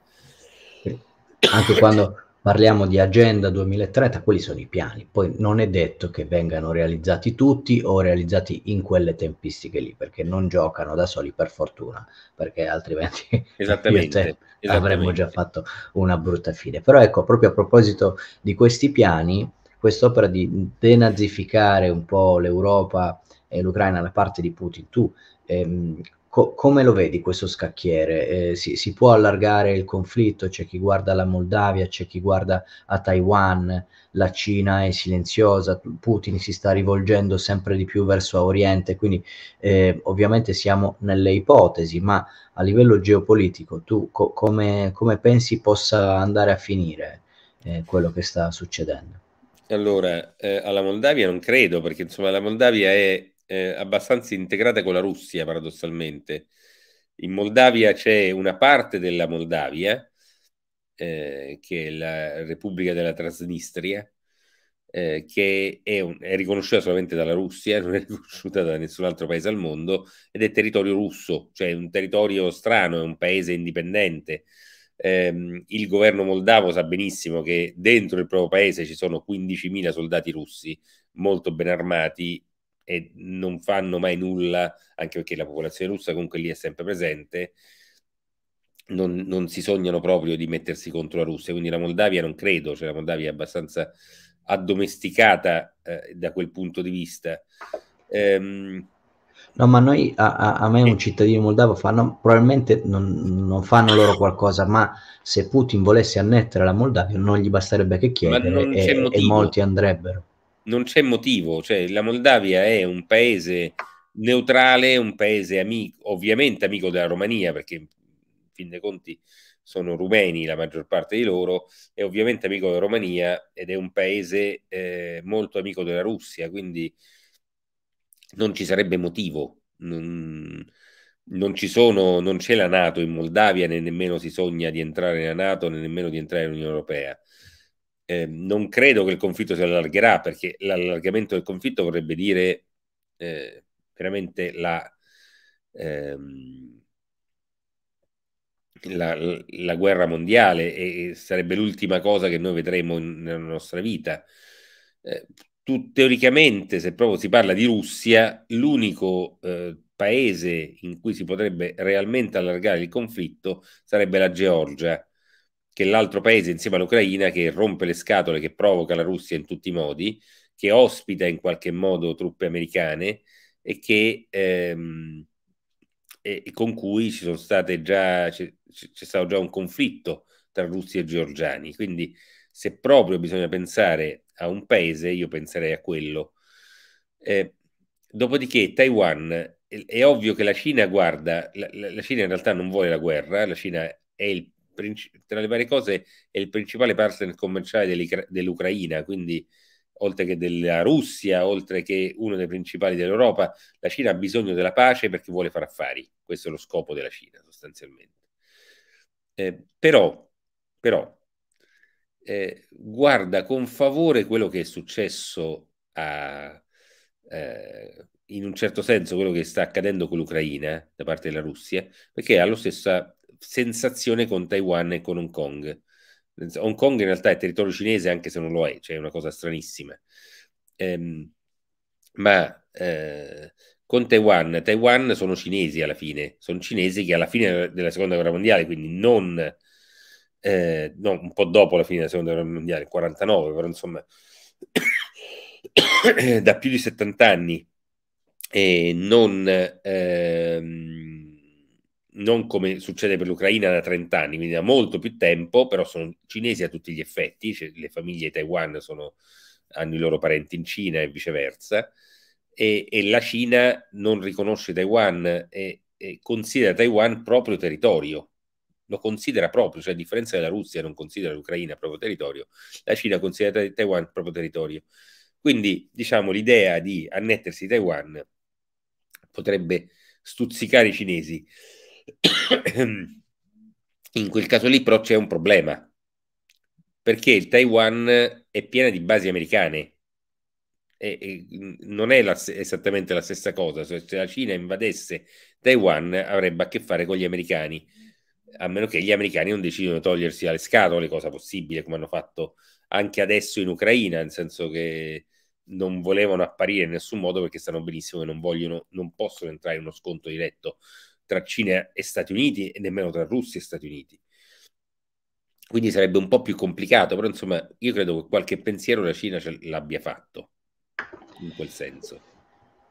Anche quando Parliamo di Agenda 2030, quelli sono i piani, poi non è detto che vengano realizzati tutti o realizzati in quelle tempistiche lì, perché non giocano da soli per fortuna, perché altrimenti esattamente, esattamente. avremmo già fatto una brutta fine. Però ecco, proprio a proposito di questi piani, quest'opera di denazificare un po' l'Europa e l'Ucraina da parte di Putin, tu ehm, Co- come lo vedi questo scacchiere? Eh, si-, si, può allargare il conflitto? C'è chi guarda la Moldavia, c'è chi guarda a Taiwan, la Cina è silenziosa, Putin si sta rivolgendo sempre di più verso Oriente, quindi eh, ovviamente siamo nelle ipotesi, ma a livello geopolitico tu co- come-, come, pensi possa andare a finire eh, quello che sta succedendo? Allora, eh, alla Moldavia non credo, perché insomma la Moldavia è eh, abbastanza integrata con la Russia, paradossalmente. In Moldavia c'è una parte della Moldavia, eh, che è la Repubblica della Transnistria, eh, che è, un, è, riconosciuta solamente dalla Russia, non è riconosciuta da nessun altro paese al mondo, ed è territorio russo, cioè un territorio strano, è un paese indipendente. Eh, il governo moldavo sa benissimo che dentro il proprio paese ci sono 15.000 soldati russi molto ben armati e non fanno mai nulla, anche perché la popolazione russa comunque lì è sempre presente, non, non si sognano proprio di mettersi contro la Russia, quindi la Moldavia non credo, cioè la Moldavia è abbastanza addomesticata eh, da quel punto di vista. Ehm, No, ma noi, a, a me un cittadino moldavo fanno, probabilmente non, non, fanno loro qualcosa, ma se Putin volesse annettere la Moldavia non gli basterebbe che chiedere e, e, molti andrebbero non c'è motivo, cioè la Moldavia è un paese neutrale, un paese amico, ovviamente amico della Romania, perché in fin dei conti sono rumeni la maggior parte di loro, è ovviamente amico della Romania ed è un paese eh, molto amico della Russia, quindi non ci sarebbe motivo. Non, non ci sono, non c'è la Nato in Moldavia, né nemmeno si sogna di entrare nella Nato, né nemmeno di entrare nell'Unione Europea eh, non credo che il conflitto si allargherà perché l'allargamento del conflitto vorrebbe dire eh, veramente la, ehm, la, la, guerra mondiale e sarebbe l'ultima cosa che noi vedremo in, nella nostra vita. Eh, tu, teoricamente, se proprio si parla di Russia, l'unico eh, paese in cui si potrebbe realmente allargare il conflitto sarebbe la Georgia, che l'altro paese insieme all'Ucraina che rompe le scatole, che provoca la Russia in tutti i modi, che ospita in qualche modo truppe americane e, che, ehm, e, con cui ci sono state già, c'è, c'è stato già un conflitto tra russi e georgiani. Quindi se proprio bisogna pensare a un paese, io penserei a quello. Eh, dopodiché Taiwan, è, è, ovvio che la Cina guarda, la, la Cina in realtà non vuole la guerra, la Cina è il tra le varie cose è il principale partner commerciale dell'Ucraina, quindi oltre che della Russia, oltre che uno dei principali dell'Europa, la Cina ha bisogno della pace perché vuole fare affari, questo è lo scopo della Cina sostanzialmente. Eh, però, però eh, guarda con favore quello che è successo a, eh, in un certo senso quello che sta accadendo con l'Ucraina da parte della Russia, perché ha lo stesso sensazione con Taiwan e con Hong Kong. Hong Kong in realtà è territorio cinese anche se non lo è, cioè è una cosa stranissima. Ehm, ma eh, con Taiwan, Taiwan sono cinesi alla fine, sono cinesi che alla fine della seconda guerra mondiale, quindi non eh, no, un po' dopo la fine della seconda guerra mondiale, 49, però insomma da più di 70 anni e non... Ehm, non come succede per l'Ucraina da 30 anni, quindi da molto più tempo, però sono cinesi a tutti gli effetti, cioè le famiglie Taiwan sono, hanno i loro parenti in Cina e viceversa, e, e la Cina non riconosce Taiwan e, e, considera Taiwan proprio territorio, lo considera proprio, cioè a differenza della Russia non considera l'Ucraina proprio territorio, la Cina considera Taiwan proprio territorio. Quindi diciamo l'idea di annettersi Taiwan potrebbe stuzzicare i cinesi. In quel caso lì però c'è un problema, perché il Taiwan è piena di basi americane e, e non è la, esattamente la stessa cosa. Se la Cina invadesse Taiwan avrebbe a che fare con gli americani, a meno che gli americani non decidano di togliersi dalle scatole, cosa possibile come hanno fatto anche adesso in Ucraina, nel senso che non volevano apparire in nessun modo perché sanno benissimo che non vogliono, non possono entrare in uno scontro diretto tra Cina e Stati Uniti e nemmeno tra Russia e Stati Uniti. Quindi sarebbe un po' più complicato, però insomma io credo che qualche pensiero la Cina ce l'abbia fatto in quel senso.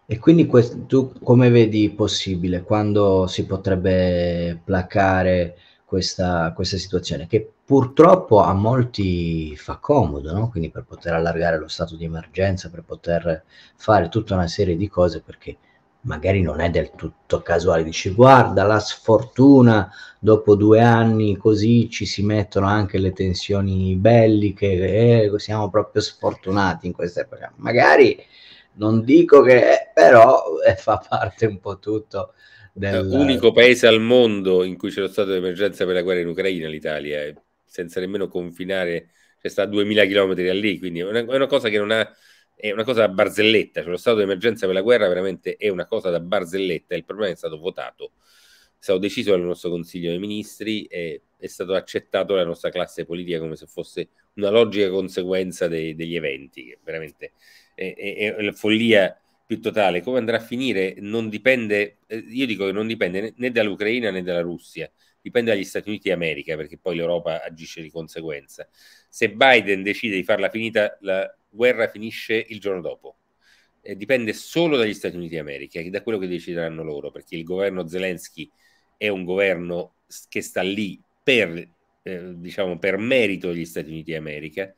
E quindi questo, tu come vedi possibile quando si potrebbe placare questa, questa, situazione che purtroppo a molti fa comodo, no? quindi per poter allargare lo stato di emergenza, per poter fare tutta una serie di cose perché magari non è del tutto casuale, dici guarda la sfortuna, dopo due anni così ci si mettono anche le tensioni belliche, eh, siamo proprio sfortunati in questa epoca. Magari non dico che, però eh, fa parte un po' tutto. Del... L'unico eh, paese al mondo in cui c'è lo stato di emergenza per la guerra in Ucraina, l'Italia, eh, senza nemmeno confinare, sta a 2000 km da lì, quindi è una, è una cosa che non ha è una cosa da barzelletta, cioè lo stato di emergenza per la guerra veramente è una cosa da barzelletta, il problema è stato votato, è stato deciso dal nostro Consiglio dei Ministri e è stato accettato dalla nostra classe politica come se fosse una logica conseguenza dei, degli eventi, che veramente è, è, è, la follia più totale. Come andrà a finire non dipende, eh, io dico che non dipende né dall'Ucraina né dalla Russia, dipende dagli Stati Uniti e America, perché poi l'Europa agisce di conseguenza. Se Biden decide di farla finita la guerra finisce il giorno dopo. E eh, dipende solo dagli Stati Uniti d'America, e da quello che decideranno loro, perché il governo Zelensky è un governo che sta lì per, eh, diciamo, per merito degli Stati Uniti d'America.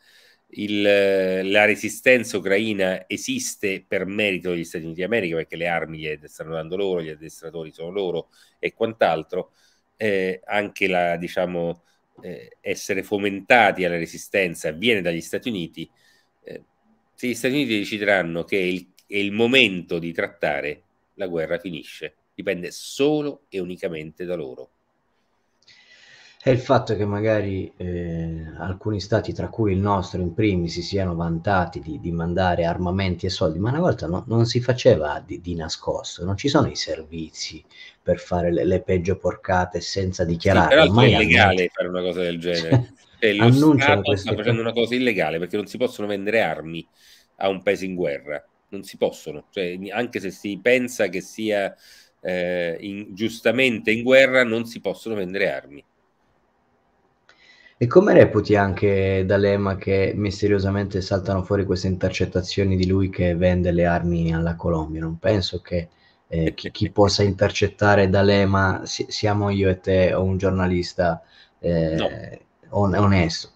Il, eh, la resistenza ucraina esiste per merito degli Stati Uniti d'America perché le armi le stanno dando loro, gli addestratori sono loro e quant'altro. Eh, anche la, diciamo, eh, essere fomentati alla resistenza viene dagli Stati Uniti se gli Stati Uniti decideranno che è il, è il momento di trattare, la guerra finisce. Dipende solo e unicamente da loro è il fatto che magari eh, alcuni stati, tra cui il nostro in primis, si siano vantati di, di mandare armamenti e soldi, ma una volta no, non si faceva di, di, nascosto, non ci sono i servizi per fare le, le peggio porcate senza dichiarare. Sì, però è illegale fare una cosa del genere. Cioè, cioè lo Stato sta facendo una cosa illegale perché non si possono vendere armi a un paese in guerra, non si possono, cioè, anche se si pensa che sia eh, in, giustamente in guerra, non si possono vendere armi e come reputi anche D'Alema che misteriosamente saltano fuori queste intercettazioni di lui che vende le armi alla Colombia? Non penso che eh, chi, possa intercettare D'Alema si, siamo io e te o un giornalista eh, no. on, onesto.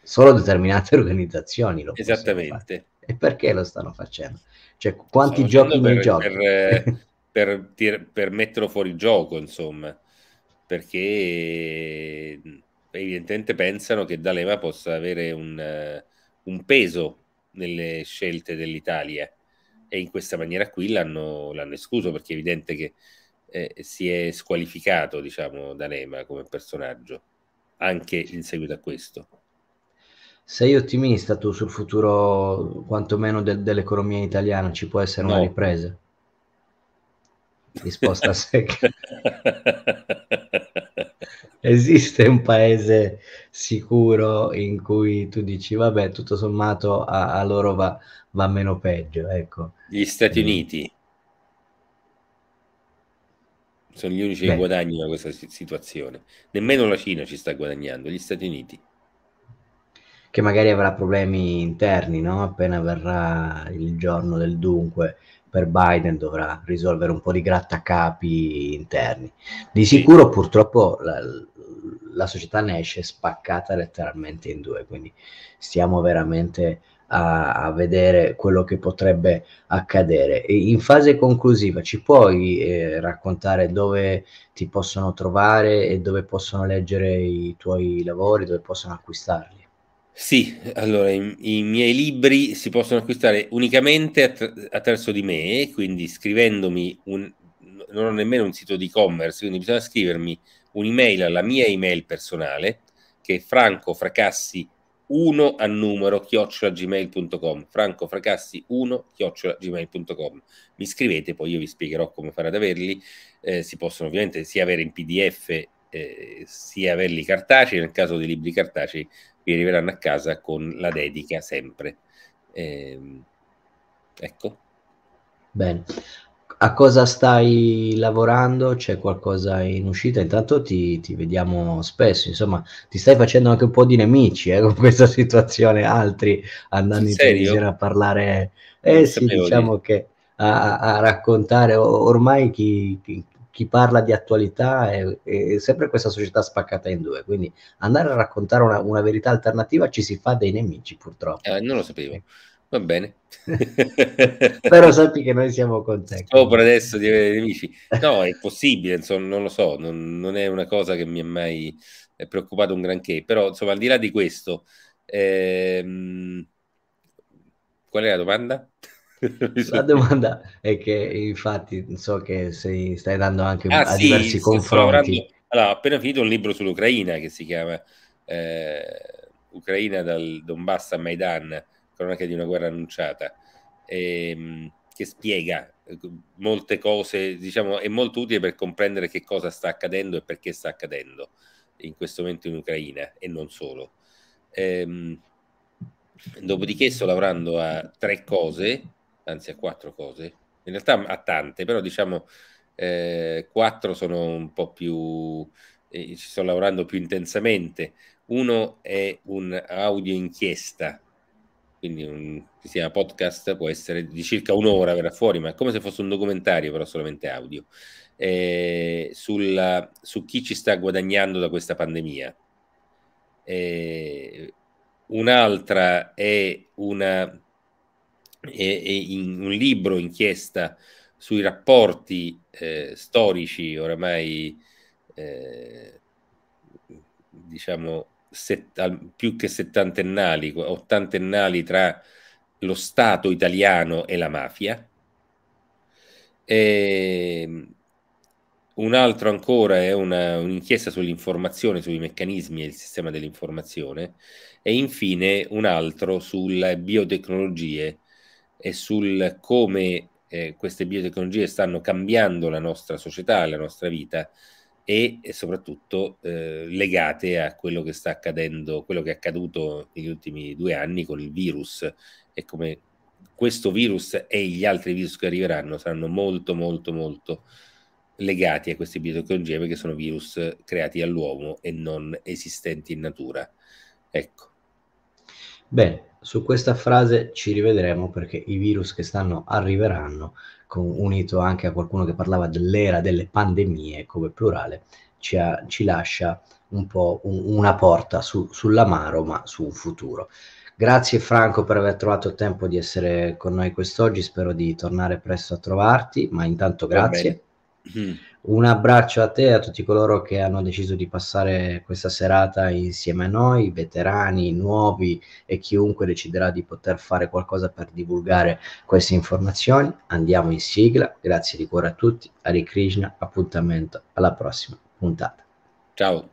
Solo determinate organizzazioni lo Esattamente. E perché lo stanno facendo? Cioè, quanti stanno giochi nei per, per, per, per metterlo fuori gioco, insomma. Perché evidentemente pensano che D'Alema possa avere un, eh, un peso nelle scelte dell'Italia e in questa maniera qui l'hanno, l'hanno escluso perché è evidente che eh, si è squalificato diciamo D'Alema come personaggio anche in seguito a questo sei ottimista tu sul futuro quantomeno de- dell'economia italiana ci può essere no. una ripresa risposta secca esiste un paese sicuro in cui tu dici vabbè tutto sommato a, a loro va, va, meno peggio ecco. gli Stati mm. Uniti sono gli unici Beh. che guadagnano da questa situazione nemmeno la Cina ci sta guadagnando gli Stati Uniti che magari avrà problemi interni no? appena verrà il giorno del dunque per Biden dovrà risolvere un po' di grattacapi interni. Di sicuro purtroppo la, la società ne esce spaccata letteralmente in due, quindi stiamo veramente a, a vedere quello che potrebbe accadere. E in fase conclusiva ci puoi eh, raccontare dove ti possono trovare e dove possono leggere i tuoi lavori, dove possono acquistarli? Sì, allora i, i, miei libri si possono acquistare unicamente att- attraverso di me, quindi scrivendomi un... non ho nemmeno un sito di e-commerce, quindi bisogna scrivermi un'email alla mia email personale che è francofracassi1 a numero chiocciolagmail.com francofracassi1 chiocciolagmail.com mi scrivete, poi io vi spiegherò come fare ad averli eh, si possono ovviamente sia avere in pdf eh, sia averli cartacei nel caso dei libri cartacei vi arriveranno a casa con la dedica sempre. Eh, ecco. Bene. A cosa stai lavorando? C'è qualcosa in uscita? Intanto ti, ti, vediamo spesso, insomma, ti stai facendo anche un po' di nemici eh, con questa situazione, altri andando in, in televisione a parlare. Eh non sì, diciamo che a, a, raccontare ormai chi, chi parla di attualità è, è, sempre questa società spaccata in due, quindi andare a raccontare una, una verità alternativa ci si fa dei nemici purtroppo. Eh, non lo sapevo. Va bene. Però sappi che noi siamo con te. Sopra adesso di avere nemici. No, è possibile, insomma, non lo so, non, non è una cosa che mi è mai preoccupato un granché. Però, insomma, al di là di questo, ehm... qual è la domanda? La domanda è che infatti so che sei, stai dando anche ah, a sì, diversi confronti. Allora, ho appena finito un libro sull'Ucraina che si chiama eh, Ucraina dal Donbass a Maidan, cronaca di una guerra annunciata, ehm, che spiega eh, molte cose, diciamo, è molto utile per comprendere che cosa sta accadendo e perché sta accadendo in questo momento in Ucraina e non solo. Ehm, dopodiché sto lavorando a tre cose anzi a quattro cose, in realtà a tante, però diciamo eh, quattro sono un po' più, eh, ci sto lavorando più intensamente. Uno è un audio inchiesta, quindi un, si chiama podcast, può essere di circa un'ora, verrà fuori, ma è come se fosse un documentario, però solamente audio, eh, sulla, su chi ci sta guadagnando da questa pandemia. Eh, un'altra è una e, in un libro inchiesta sui rapporti eh, storici oramai eh, diciamo set, più che settantennali, ottantennali tra lo Stato italiano e la mafia. E ehm, un altro ancora è una, un'inchiesta sull'informazione, sui meccanismi e il sistema dell'informazione e infine un altro sulle biotecnologie e sul come eh, queste biotecnologie stanno cambiando la nostra società, la nostra vita e, e soprattutto eh, legate a quello che sta accadendo, quello che è accaduto negli ultimi due anni con il virus e come questo virus e gli altri virus che arriveranno saranno molto molto molto legati a queste biotecnologie perché sono virus creati dall'uomo e non esistenti in natura. Ecco. Bene, su questa frase ci rivedremo perché i virus che stanno arriveranno, con, unito anche a qualcuno che parlava dell'era delle pandemie come plurale, ci, ha, ci lascia un po' un, una porta su, sull'amaro ma su un futuro. Grazie Franco per aver trovato tempo di essere con noi quest'oggi, spero di tornare presto a trovarti, ma intanto grazie. Mm. Un abbraccio a te e a tutti coloro che hanno deciso di passare questa serata insieme a noi, veterani, nuovi e chiunque deciderà di poter fare qualcosa per divulgare queste informazioni. Andiamo in sigla, grazie di cuore a tutti, Hare Krishna, appuntamento alla prossima puntata. Ciao.